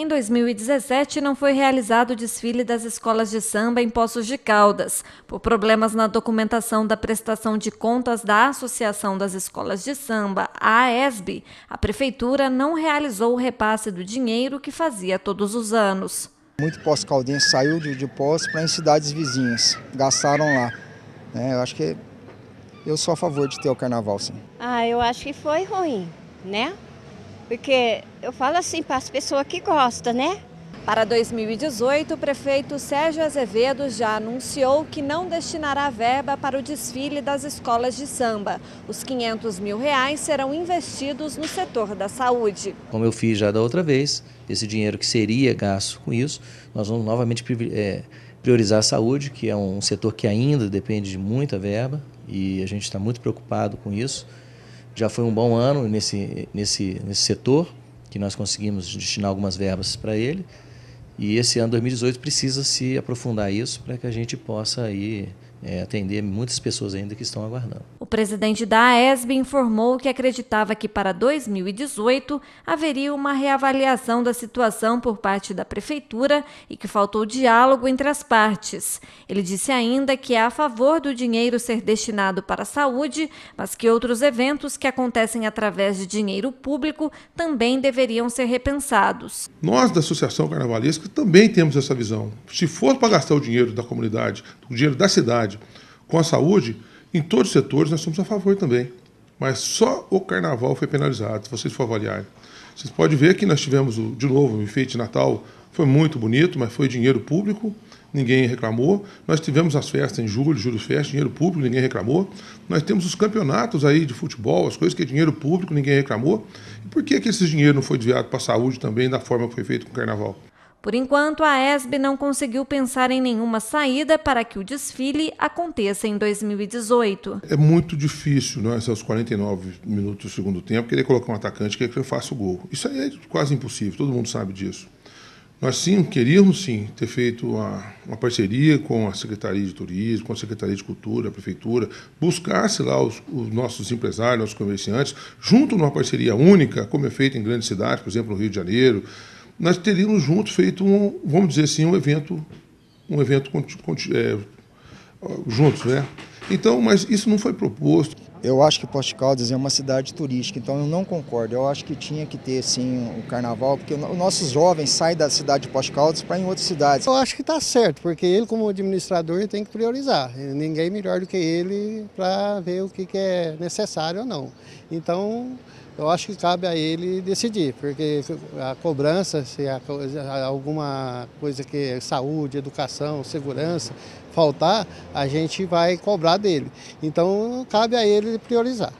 Em 2017, não foi realizado o desfile das escolas de samba em Poços de Caldas, por problemas na documentação da prestação de contas da Associação das Escolas de Samba, a AESB. A prefeitura não realizou o repasse do dinheiro que fazia todos os anos. Muito pós-caldense saiu de, de Poços para em cidades vizinhas, gastaram lá. Né? eu acho que eu sou a favor de ter o carnaval, sim. Ah, eu acho que foi ruim, né? Porque eu falo assim para as pessoas que gostam, né? Para 2018, o prefeito Sérgio Azevedo já anunciou que não destinará verba para o desfile das escolas de samba. Os 500 mil reais serão investidos no setor da saúde. Como eu fiz já da outra vez, esse dinheiro que seria gasto com isso, nós vamos novamente é, priorizar a saúde, que é um setor que ainda depende de muita verba e a gente está muito preocupado com isso. Já foi um bom ano nesse, nesse, nesse setor, que nós conseguimos destinar algumas verbas para ele. E esse ano 2018 precisa se aprofundar isso para que a gente possa aí é, atender muitas pessoas ainda que estão aguardando. O presidente da AESB informou que acreditava que para 2018 haveria uma reavaliação da situação por parte da prefeitura e que faltou diálogo entre as partes. Ele disse ainda que é a favor do dinheiro ser destinado para a saúde, mas que outros eventos que acontecem através de dinheiro público também deveriam ser repensados. Nós da Associação Carnavalesca também temos essa visão. Se for para gastar o dinheiro da comunidade, o dinheiro da cidade, com a saúde, em todos os setores nós somos a favor também. Mas só o carnaval foi penalizado, se vocês for avaliar. Vocês podem ver que nós tivemos, de novo, o enfeite de Natal foi muito bonito, mas foi dinheiro público, ninguém reclamou. Nós tivemos as festas em julho, julho festa, dinheiro público, ninguém reclamou. Nós temos os campeonatos aí de futebol, as coisas que é dinheiro público, ninguém reclamou. E por que, que esse dinheiro não foi desviado para a saúde também, da forma que foi feito com o carnaval? Por enquanto, a ESB não conseguiu pensar em nenhuma saída para que o desfile aconteça em 2018. É muito difícil, né, aos 49 minutos do segundo tempo, querer colocar um atacante que ele faça o gol. Isso aí é quase impossível, todo mundo sabe disso. Nós sim, queríamos sim ter feito uma, uma, parceria com a Secretaria de Turismo, com a Secretaria de Cultura, a Prefeitura, buscasse lá os, os nossos empresários, nossos comerciantes, junto numa parceria única, como é feito em grandes cidades, por exemplo, no Rio de Janeiro, nós teríamos juntos feito um, vamos dizer assim, um evento, um evento é, juntos, né? Então, mas isso não foi proposto. Eu acho que Poste Caldas é uma cidade turística, então eu não concordo. Eu acho que tinha que ter sim o carnaval, porque os nossos jovens saem da cidade de Poste Caldas para em outras cidades. Eu acho que está certo, porque ele como administrador tem que priorizar. Ninguém é melhor do que ele para ver o que, que é necessário ou não. Então eu acho que cabe a ele decidir, porque a cobrança, se há alguma coisa que é saúde, educação, segurança, faltar, a gente vai cobrar dele. Então cabe a ele priorizar.